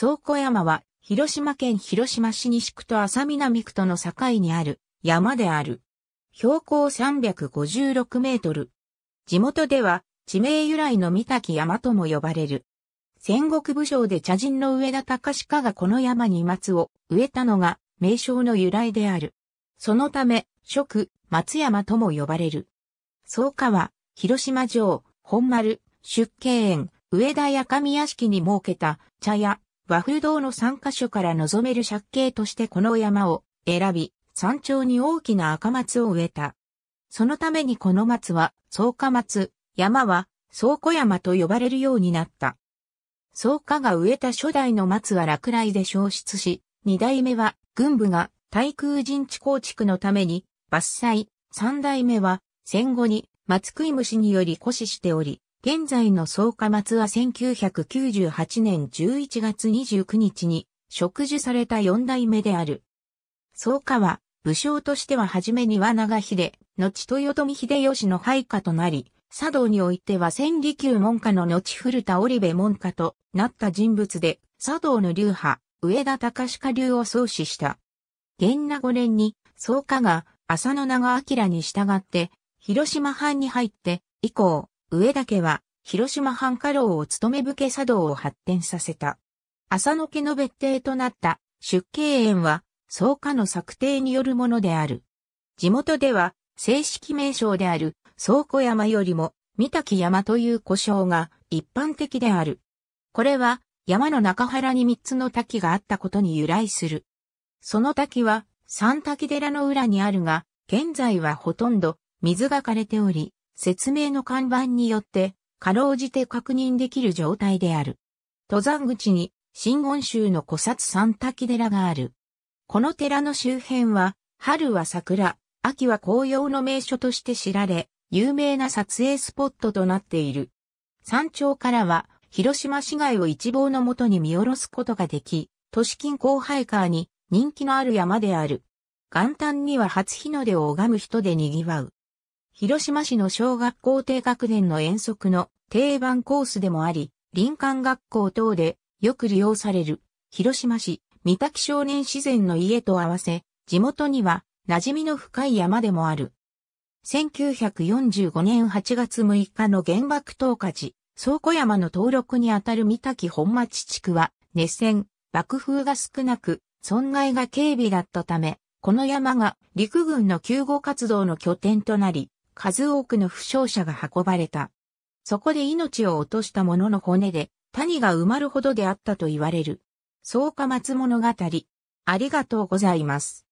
倉庫山は、広島県広島市西区と浅南区との境にある山である。標高356メートル。地元では、地名由来の三滝山とも呼ばれる。戦国武将で茶人の上田隆家がこの山に松を植えたのが名称の由来である。そのため、区、松山とも呼ばれる。草加は、広島城、本丸、出家園、上田や上屋敷に設けた茶屋、和風堂の3カ所から望める借景としてこの山を選び、山頂に大きな赤松を植えた。そのためにこの松は、草加松、山は、倉庫山と呼ばれるようになった。草加が植えた初代の松は落雷で消失し、二代目は、軍部が対空陣地構築のために、伐採、三代目は、戦後に、松食い虫により枯死しており、現在の草加松は1998年11月29日に植樹された四代目である。草加は武将としては初めには長秀、後豊臣秀吉の配下となり、茶道においては千里宮門下の後古田織部門下となった人物で、茶道の流派、上田隆家流を創始した。元那五年に草加が浅野長明に従って広島藩に入って以降、上田家は、広島藩家老を務め武家茶道を発展させた。浅野家の別邸となった出家園は、草加の策定によるものである。地元では、正式名称である倉庫山よりも、三滝山という古称が一般的である。これは、山の中原に三つの滝があったことに由来する。その滝は、三滝寺の裏にあるが、現在はほとんど水が枯れており、説明の看板によって、かろうじて確認できる状態である。登山口に、新言州の古刹三滝寺がある。この寺の周辺は、春は桜、秋は紅葉の名所として知られ、有名な撮影スポットとなっている。山頂からは、広島市街を一望のもとに見下ろすことができ、都市近郊ハイカーに人気のある山である。元旦には初日の出を拝む人で賑わう。広島市の小学校低学年の遠足の定番コースでもあり、林間学校等でよく利用される、広島市三滝少年自然の家と合わせ、地元には馴染みの深い山でもある。1945年8月6日の原爆投下時、倉庫山の登録にあたる三滝本町地区は、熱戦、爆風が少なく、損害が軽微だったため、この山が陸軍の救護活動の拠点となり、数多くの負傷者が運ばれた。そこで命を落とした者の骨で、谷が埋まるほどであったと言われる。草加松物語。ありがとうございます。